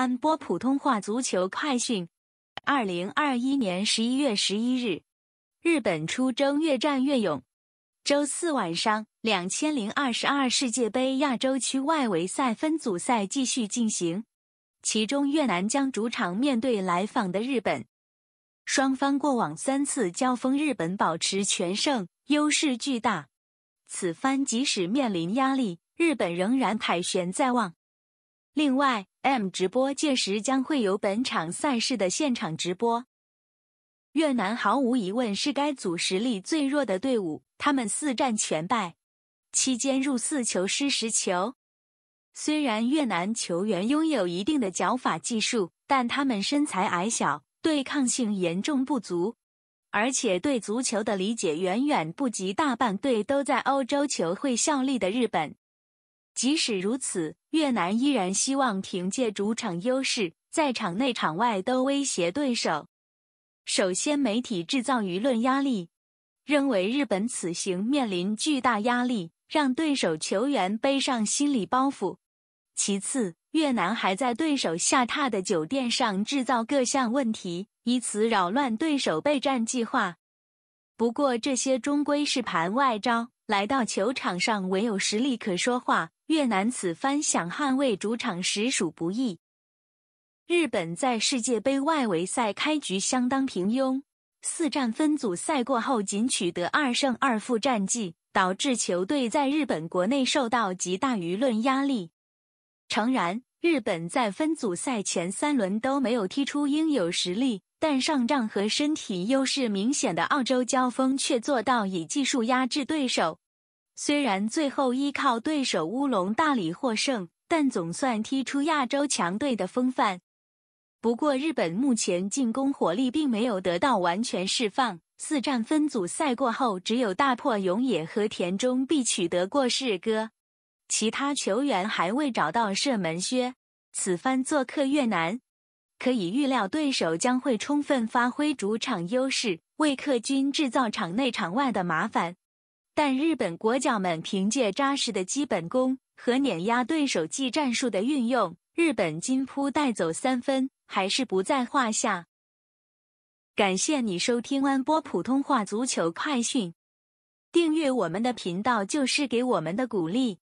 安波普通话足球快讯：二零二一年十一月十一日，日本出征越战越勇。周四晚上，两千零二十二世界杯亚洲区外围赛分组赛继续进行，其中越南将主场面对来访的日本。双方过往三次交锋，日本保持全胜，优势巨大。此番即使面临压力，日本仍然凯旋在望。另外，M 直播届时将会有本场赛事的现场直播。越南毫无疑问是该组实力最弱的队伍，他们四战全败，期间入四球失十球。虽然越南球员拥有一定的脚法技术，但他们身材矮小，对抗性严重不足，而且对足球的理解远远不及大半队都在欧洲球会效力的日本。即使如此，越南依然希望凭借主场优势，在场内场外都威胁对手。首先，媒体制造舆论压力，认为日本此行面临巨大压力，让对手球员背上心理包袱。其次，越南还在对手下榻的酒店上制造各项问题，以此扰乱对手备战计划。不过，这些终归是盘外招，来到球场上，唯有实力可说话。越南此番想捍卫主场实属不易。日本在世界杯外围赛开局相当平庸，四战分组赛过后仅取得二胜二负战绩，导致球队在日本国内受到极大舆论压力。诚然，日本在分组赛前三轮都没有踢出应有实力，但上仗和身体优势明显的澳洲交锋却做到以技术压制对手。虽然最后依靠对手乌龙大礼获胜，但总算踢出亚洲强队的风范。不过，日本目前进攻火力并没有得到完全释放。四战分组赛过后，只有大破永野和田中必取得过士戈，其他球员还未找到射门靴。此番做客越南，可以预料对手将会充分发挥主场优势，为客军制造场内场外的麻烦。但日本国脚们凭借扎实的基本功和碾压对手技战术的运用，日本金扑带走三分还是不在话下。感谢你收听安波普通话足球快讯，订阅我们的频道就是给我们的鼓励。